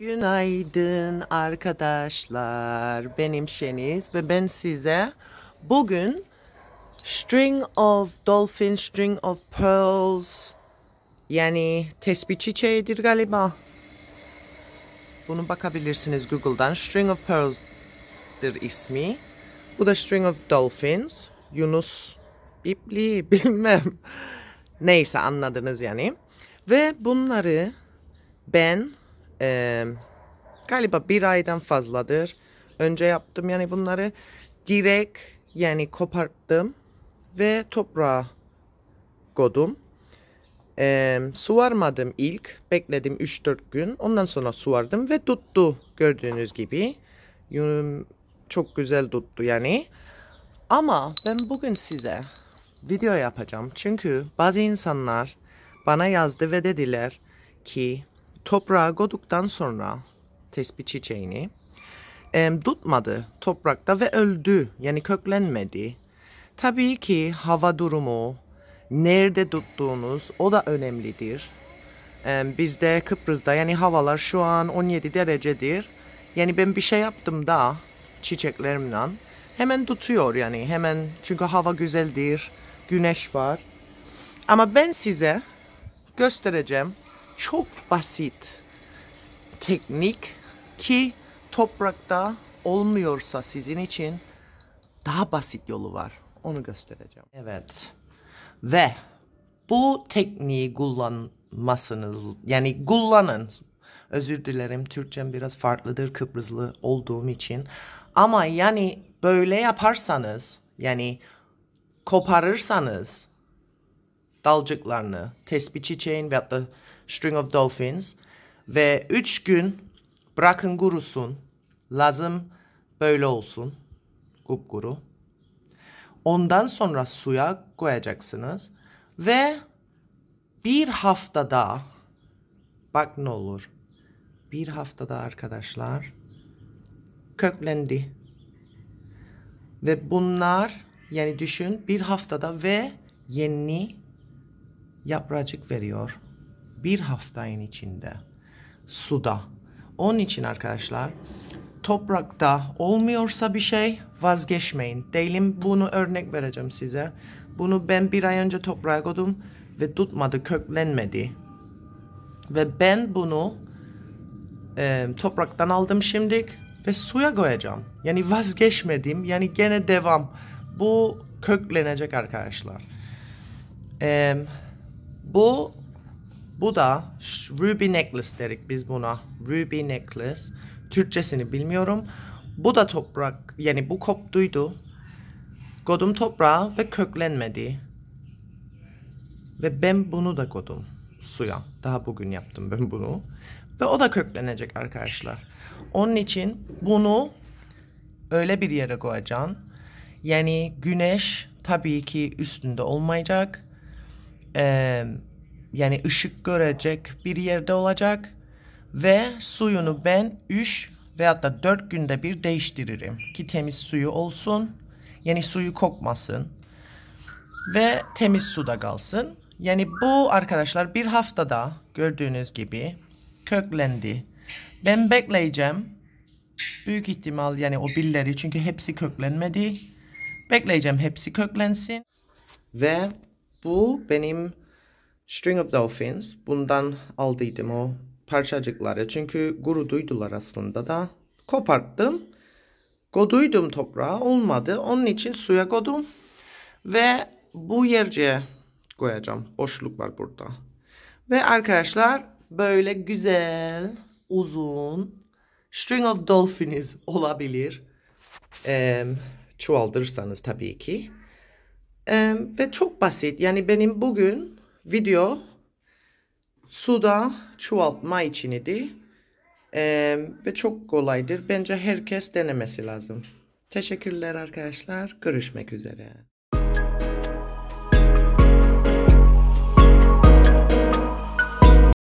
Günaydın arkadaşlar. Benim Şeniz ve ben size bugün String of Dolphin, String of Pearls yani tespih çiçeğidir galiba. Bunu bakabilirsiniz Google'dan. String of pearls'dir ismi. Bu da String of Dolphins. Yunus ipliği bilmem. Neyse anladınız yani. Ve bunları ben e, galiba bir aydan fazladır önce yaptım. Yani bunları direkt yani koparttım ve toprağa koydum. E, suvarmadım ilk. Bekledim 3-4 gün. Ondan sonra suvardım ve tuttu gördüğünüz gibi. Çok güzel tuttu yani. Ama ben bugün size video yapacağım. Çünkü bazı insanlar bana yazdı ve dediler ki toprağa koyduktan sonra tespih çiçeğini e, tutmadı toprakta ve öldü. Yani köklenmedi. Tabii ki hava durumu, nerede tuttuğunuz o da önemlidir. E, bizde Kıbrıs'ta yani havalar şu an 17 derecedir. Yani ben bir şey yaptım da çiçeklerimle hemen tutuyor yani hemen çünkü hava güzeldir, güneş var. Ama ben size göstereceğim çok basit teknik ki toprakta olmuyorsa sizin için daha basit yolu var. Onu göstereceğim. Evet. Ve bu tekniği kullanmasınız yani kullanın. Özür dilerim Türkçem biraz farklıdır Kıbrıslı olduğum için. Ama yani böyle yaparsanız yani koparırsanız dalcıklarını, tespih çiçeğin veyahut da String of Dolphins ve 3 gün bırakın gurusun. Lazım böyle olsun. guru. Ondan sonra suya koyacaksınız ve bir haftada bak ne olur. Bir haftada arkadaşlar köklendi. Ve bunlar yani düşün bir haftada ve yeni yapracık veriyor bir haftanın içinde suda. Onun için arkadaşlar toprakta olmuyorsa bir şey vazgeçmeyin. Değilim bunu örnek vereceğim size. Bunu ben bir ay önce toprağa koydum ve tutmadı, köklenmedi. Ve ben bunu e, topraktan aldım şimdik ve suya koyacağım. Yani vazgeçmedim. Yani gene devam. Bu köklenecek arkadaşlar. E, bu bu da ruby necklace derik biz buna. Ruby necklace. Türkçesini bilmiyorum. Bu da toprak yani bu koptuydu. Godum toprağa ve köklenmedi. Ve ben bunu da kodum suya. Daha bugün yaptım ben bunu. Ve o da köklenecek arkadaşlar. Onun için bunu öyle bir yere koyacaksın. Yani güneş tabii ki üstünde olmayacak. Ee, yani ışık görecek bir yerde olacak ve suyunu ben 3 veyahut da 4 günde bir değiştiririm ki temiz suyu olsun. Yani suyu kokmasın ve temiz suda kalsın. Yani bu arkadaşlar bir haftada gördüğünüz gibi köklendi. Ben bekleyeceğim. Büyük ihtimal yani o billeri çünkü hepsi köklenmedi. Bekleyeceğim hepsi köklensin. Ve bu benim String of Dolphins. Bundan aldıydım o parçacıkları. Çünkü guru duydular aslında da. Koparttım. Goduydum toprağa. Olmadı. Onun için suya godum. Ve bu yerce koyacağım. Boşluk var burada. Ve arkadaşlar böyle güzel, uzun string of dolphins olabilir. Ee, çoğaldırsanız tabii ki. Ee, ve çok basit. Yani benim bugün video suda çuvaltma için idi. Ee, ve çok kolaydır. Bence herkes denemesi lazım. Teşekkürler arkadaşlar. Görüşmek üzere.